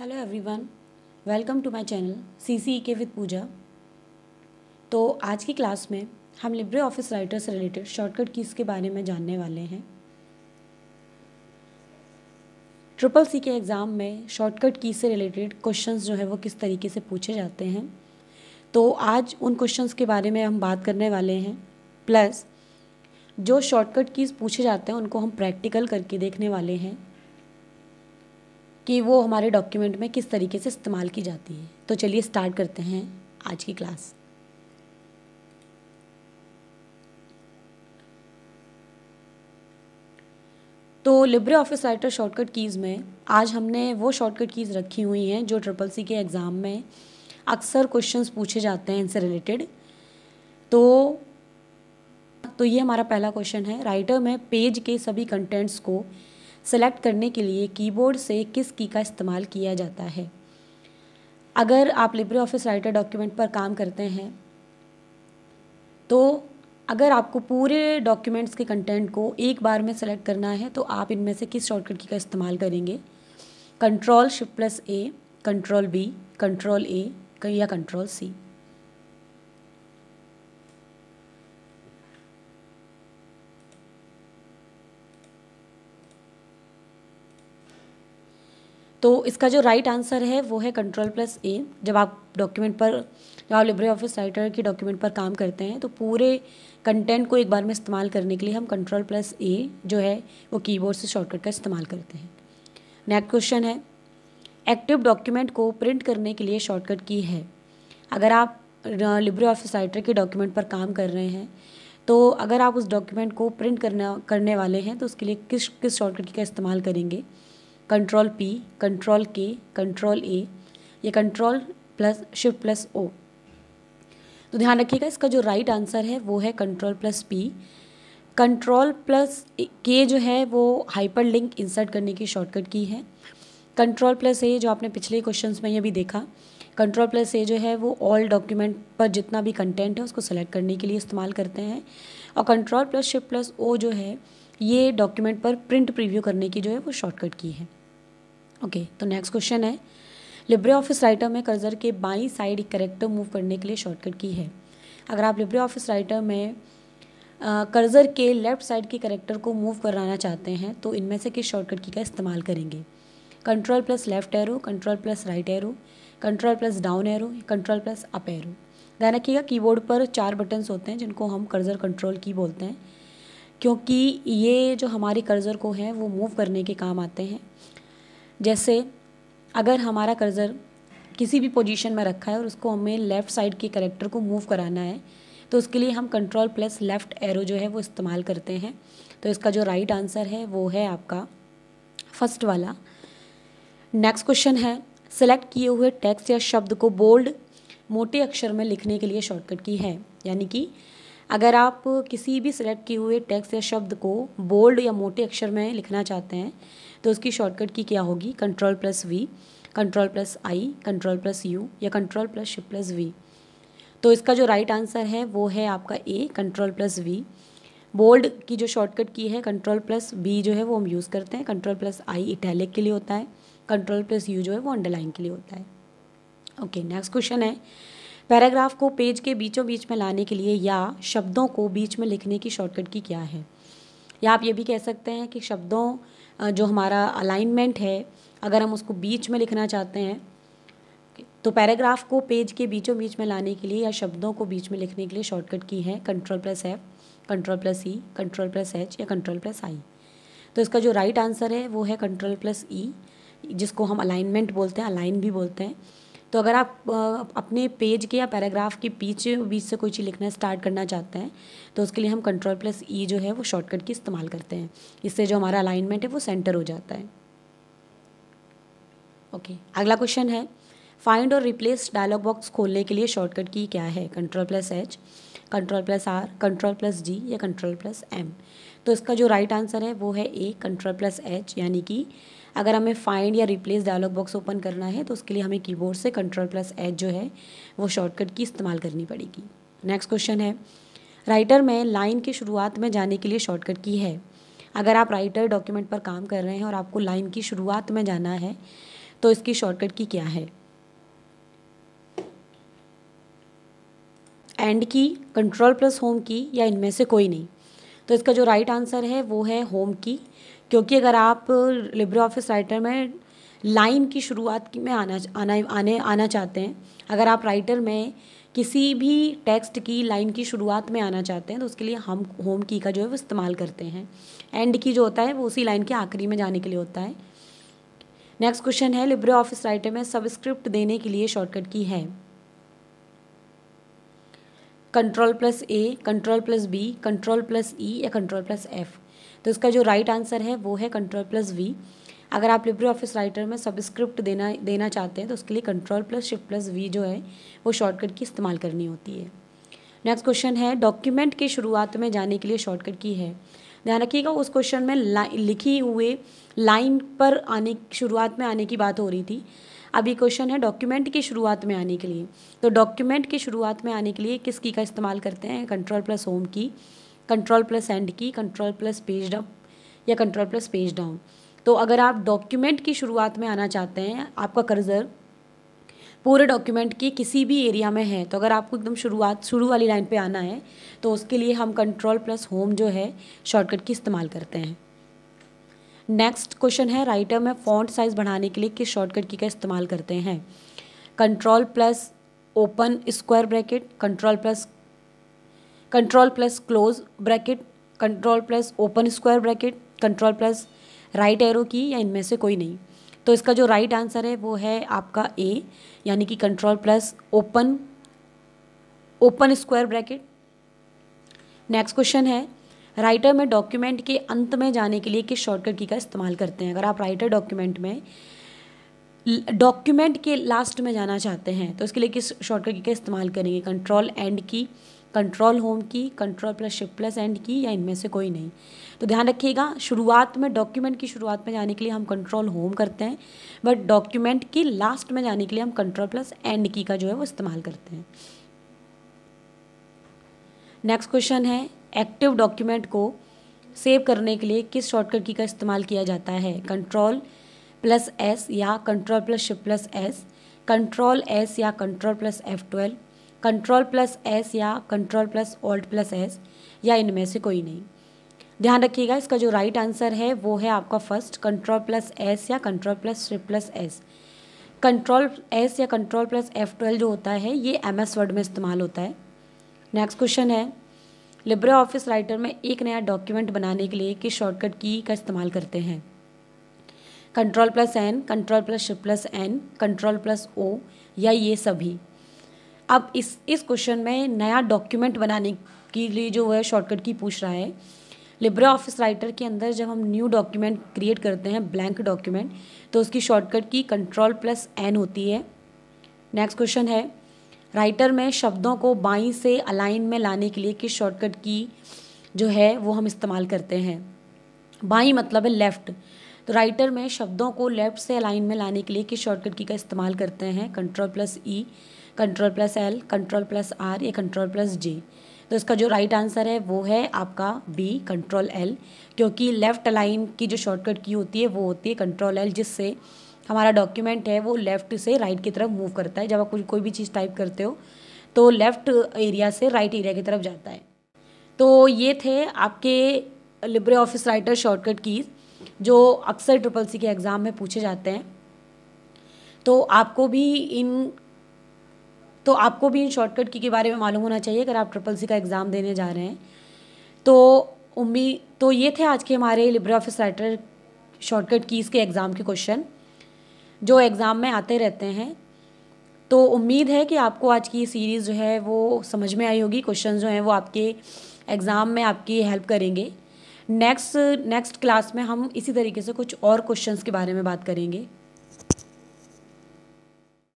Hello everyone welcome to my channel C C K with Pooja तो आज की class में हम लिब्रे ऑफिस राइटर से रिलेटेड शॉर्टकट कीज़ के बारे में जानने वाले हैं ट्रिपल सी के एग्ज़ाम में शॉर्टकट कीज से रिलेटेड क्वेश्चंस जो है वो किस तरीके से पूछे जाते हैं तो आज उन क्वेश्चंस के बारे में हम बात करने वाले हैं प्लस जो शॉर्टकट कीज़ पूछे जाते हैं उनको हम प्रैक्टिकल करके देखने वाले हैं कि वो हमारे डॉक्यूमेंट में किस तरीके से इस्तेमाल की जाती है तो चलिए स्टार्ट करते हैं आज की क्लास तो LibreOffice Writer shortcut keys में आज हमने वो शॉर्टकट कीज़ रखी हुई हैं जो ट्रिपल सी के एग्ज़ाम में अक्सर क्वेश्चंस पूछे जाते हैं इनसे रिलेटेड तो तो ये हमारा पहला क्वेश्चन है राइटर में पेज के सभी कंटेंट्स को सेलेक्ट करने के लिए कीबोर्ड से किस की का इस्तेमाल किया जाता है अगर आप लिब्रे ऑफिस राइटर डॉक्यूमेंट पर काम करते हैं तो अगर आपको पूरे डॉक्यूमेंट्स के कंटेंट को एक बार में सेलेक्ट करना है तो आप इनमें से किस शॉर्टकट की का इस्तेमाल करेंगे control shift plus A control B control A या कंट्रोल सी तो इसका जो राइट आंसर है वो है कंट्रोल प्लस ए जब आप डॉक्यूमेंट पर जब आप लिब्रे ऑफिस राइटर के डॉक्यूमेंट पर काम करते हैं तो पूरे कंटेंट को एक बार में इस्तेमाल करने के लिए हम कंट्रोल प्लस ए जो है वो कीबोर्ड से शॉर्टकट का इस्तेमाल करते हैं नेक्स्ट क्वेश्चन है एक्टिव डॉक्यूमेंट को प्रिंट करने के लिए शॉर्टकट की है अगर आप लिब्रे ऑफिस राइटर के डॉक्यूमेंट पर काम कर रहे हैं तो अगर आप उस डॉक्यूमेंट को प्रिंट करना करने वाले हैं तो उसके लिए किस किस शॉर्टकट का इस्तेमाल करेंगे control P control K control A या control plus shift plus O तो ध्यान रखिएगा इसका जो राइट आंसर है वो है control plus P control plus K जो है वो हाइपर लिंक इंसर्ट करने की शॉर्टकट की है कंट्रोल प्लस ए जो आपने पिछले क्वेश्चन में ये भी देखा कंट्रोल प्लस ए जो है वो ऑल डॉक्यूमेंट पर जितना भी कंटेंट है उसको सेलेक्ट करने के लिए इस्तेमाल करते हैं और control plus shift plus O जो है ये डॉक्यूमेंट पर प्रिंट प्रीव्यू करने की जो है वो शॉर्टकट की है ओके तो नेक्स्ट क्वेश्चन है लिब्रे ऑफिस राइटर में कर्जर के बाई साइड करेक्टर मूव करने के लिए शॉर्टकट की है अगर आप लिब्रे ऑफिस राइटर में कर्जर के लेफ्ट साइड के करेक्टर को मूव कराना चाहते हैं तो इनमें से किस शॉर्टकट की का इस्तेमाल करेंगे control plus left arrow control plus right arrow control plus down arrow control plus up arrow ध्यान रखिएगा कीबोर्ड पर चार बटन्स होते हैं जिनको हम कर्जर कंट्रोल की बोलते हैं क्योंकि ये जो हमारी कर्जर को हैं वो मूव करने के काम आते हैं जैसे अगर हमारा कर्जर किसी भी पोजीशन में रखा है और उसको हमें लेफ़्ट साइड के करेक्टर को मूव कराना है तो उसके लिए हम कंट्रोल प्लस लेफ़्ट एरो जो है वो इस्तेमाल करते हैं तो इसका जो राइट right आंसर है वो है आपका फर्स्ट वाला नेक्स्ट क्वेश्चन है सेलेक्ट किए हुए टेक्स्ट या शब्द को बोल्ड मोटे अक्षर में लिखने के लिए शॉर्टकट की है यानी कि अगर आप किसी भी सिलेक्ट किए हुए टेक्स्ट या शब्द को बोल्ड या मोटे अक्षर में लिखना चाहते हैं तो उसकी शॉर्टकट की क्या होगी control plus V control plus I control plus U या control plus shift plus V तो इसका जो राइट right आंसर है वो है आपका A control plus V bold की जो शॉर्टकट की है कंट्रोल प्लस बी जो है वो हम यूज़ करते हैं कंट्रोल प्लस आई इटैलिक के लिए होता है कंट्रोल प्लस यू जो है वो अंडरलाइन के लिए होता है ओके नेक्स्ट क्वेश्चन है पैराग्राफ को पेज के बीचों बीच में लाने के लिए या शब्दों को बीच में लिखने की शॉर्टकट की क्या है या आप ये भी कह सकते हैं कि शब्दों जो हमारा अलाइनमेंट है अगर हम उसको बीच में लिखना चाहते हैं तो पैराग्राफ को पेज के बीचों बीच में लाने के लिए या शब्दों को बीच में लिखने के लिए शॉर्टकट की है control plus F control plus E control plus H या कंट्रोल प्लस आई तो इसका जो राइट right आंसर है वो है कंट्रोल प्लस ई जिसको हम अलाइनमेंट बोलते हैं अलाइन भी बोलते हैं तो अगर आप अपने पेज के या पैराग्राफ के पीछे बीच से कोई चीज़ लिखना स्टार्ट करना चाहते हैं तो उसके लिए हम कंट्रोल प्लस ई जो है वो शॉर्टकट की इस्तेमाल करते हैं इससे जो हमारा अलाइनमेंट है वो सेंटर हो जाता है ओके okay. अगला क्वेश्चन है फाइंड और रिप्लेस डायलॉग बॉक्स खोलने के लिए शॉर्टकट की क्या है control plus H control plus R control plus D या कंट्रोल प्लस एम तो इसका जो राइट आंसर है वो है ए कंट्रोल प्लस एच यानी कि अगर हमें फाइंड या रिप्लेस डायलॉग बॉक्स ओपन करना है तो उसके लिए हमें कीबोर्ड से कंट्रोल प्लस एच जो है वो शॉर्टकट की इस्तेमाल करनी पड़ेगी नेक्स्ट क्वेश्चन है राइटर में लाइन की शुरुआत में जाने के लिए शॉर्टकट की है अगर आप राइटर डॉक्यूमेंट पर काम कर रहे हैं और आपको लाइन की शुरुआत में जाना है तो इसकी शॉर्टकट की क्या है and key control plus home की या इनमें से कोई नहीं तो इसका जो राइट आंसर है वो है होम की क्योंकि अगर आप लिब्रे ऑफिस राइटर में लाइन की शुरुआत में आना आना आने आना चाहते हैं अगर आप राइटर में किसी भी टेक्स्ट की लाइन की शुरुआत में आना चाहते हैं तो उसके लिए हम होम की का जो है वो इस्तेमाल करते हैं एंड की जो होता है वो उसी लाइन के आखिरी में जाने के लिए होता है नेक्स्ट क्वेश्चन है लिब्रे ऑफिस राइटर में सबस्क्रिप्ट देने के लिए शॉर्टकट की है control plus A control plus B control plus E या कंट्रोल प्लस एफ तो इसका जो राइट right आंसर है वो है कंट्रोल प्लस वी अगर आप लिब्रे ऑफिस राइटर में सबस्क्रिप्ट देना देना चाहते हैं तो उसके लिए control plus shift plus V जो है वो शॉर्टकट की इस्तेमाल करनी होती है नेक्स्ट क्वेश्चन है डॉक्यूमेंट की शुरुआत में जाने के लिए शॉर्टकट की है ध्यान रखिएगा उस क्वेश्चन में लिखी हुए लाइन पर आने शुरुआत में आने की बात हो रही थी अभी क्वेश्चन है डॉक्यूमेंट की शुरुआत में आने के लिए तो डॉक्यूमेंट की शुरुआत में आने के लिए किस की का इस्तेमाल करते हैं control plus home key control plus end key control plus page down या कंट्रोल प्लस पेज डाउन तो अगर आप डॉक्यूमेंट की शुरुआत में आना चाहते हैं आपका कर्जर पूरे डॉक्यूमेंट की किसी भी एरिया में है तो अगर आपको एकदम शुरुआत शुरू वाली लाइन पे आना है तो उसके लिए हम कंट्रोल प्लस होम जो है शॉर्टकट की इस्तेमाल करते हैं नेक्स्ट क्वेश्चन है राइटर में फॉन्ट साइज़ बढ़ाने के लिए किस शॉर्टकट की का इस्तेमाल करते हैं control plus open square bracket control plus control plus close bracket control plus open square bracket control plus right arrow key या इनमें से कोई नहीं तो इसका जो राइट right आंसर है वो है आपका ए यानी कि control plus open open square bracket next question है राइटर में डॉक्यूमेंट के अंत में जाने के लिए किस शॉर्टकट की का इस्तेमाल करते हैं अगर आप राइटर डॉक्यूमेंट में डॉक्यूमेंट के लास्ट में जाना चाहते हैं तो उसके लिए किस शॉर्टकट की का इस्तेमाल करेंगे control end key control home key control plus shift plus end key या इनमें से कोई नहीं तो ध्यान रखिएगा शुरुआत में डॉक्यूमेंट की शुरुआत में जाने के लिए हम कंट्रोल होम करते हैं बट डॉक्यूमेंट की लास्ट में जाने के लिए हम कंट्रोल प्लस एंड की का जो है वो इस्तेमाल करते हैं नेक्स्ट क्वेश्चन है एक्टिव डॉक्यूमेंट को सेव करने के लिए किस शॉर्टकट की का इस्तेमाल किया जाता है कंट्रोल प्लस एस या control plus shift plus S control S या control plus F twelve control plus S या control plus alt plus S या इनमें से कोई नहीं ध्यान रखिएगा इसका जो राइट right आंसर है वो है आपका फर्स्ट कंट्रोल प्लस एस या control plus shift plus S control S या कंट्रोल प्लस एफ ट्वेल्व जो होता है ये एम एस वर्ड में इस्तेमाल होता है नेक्स्ट क्वेश्चन है लिब्रे ऑफिस राइटर में एक नया डॉक्यूमेंट बनाने के लिए किस शॉर्टकट की का इस्तेमाल करते हैं control plus N control plus shift plus N control plus O या ये सभी अब इस इस क्वेश्चन में नया डॉक्यूमेंट बनाने के लिए जो है शॉर्टकट की पूछ रहा है लिब्रे ऑफिस राइटर के अंदर जब हम न्यू डॉक्यूमेंट क्रिएट करते हैं ब्लैंक डॉक्यूमेंट तो उसकी शॉर्टकट की कंट्रोल प्लस एन होती है नेक्स्ट क्वेश्चन है राइटर में शब्दों को बाई से अलाइन में लाने के लिए किस शॉर्टकट की जो है वो हम इस्तेमाल करते हैं बाई मतलब है लेफ़्ट तो राइटर में शब्दों को लेफ़्ट से अलाइन में लाने के लिए किस शॉर्टकट की का इस्तेमाल करते हैं control plus E control plus L control plus R या कंट्रोल प्लस जे तो इसका जो राइट right आंसर है वो है आपका बी कंट्रोल एल क्योंकि लेफ़्ट अलाइन की जो शॉर्टकट की होती है वो होती है कंट्रोल एल जिससे हमारा डॉक्यूमेंट है वो लेफ़्ट से राइट की तरफ मूव करता है जब आप कुछ कोई भी चीज़ टाइप करते हो तो लेफ़्ट एरिया से राइट एरिया की तरफ जाता है तो ये थे आपके LibreOffice Writer shortcut keys जो अक्सर ट्रिपल सी के एग्ज़ाम में पूछे जाते हैं तो आपको भी इन तो आपको भी इन शॉर्टकट की के बारे में मालूम होना चाहिए अगर आप ट्रिपल सी का एग्ज़ाम देने जा रहे हैं तो उम्मीद तो ये थे आज के हमारे LibreOffice Writer shortcut keys के एग्ज़ाम के क्वेश्चन जो एग्ज़ाम में आते रहते हैं तो उम्मीद है कि आपको आज की सीरीज़ जो है वो समझ में आई होगी क्वेश्चन जो हैं वो आपके एग्ज़ाम में आपकी हेल्प करेंगे नेक्स्ट नेक्स्ट क्लास में हम इसी तरीके से कुछ और क्वेश्चंस के बारे में बात करेंगे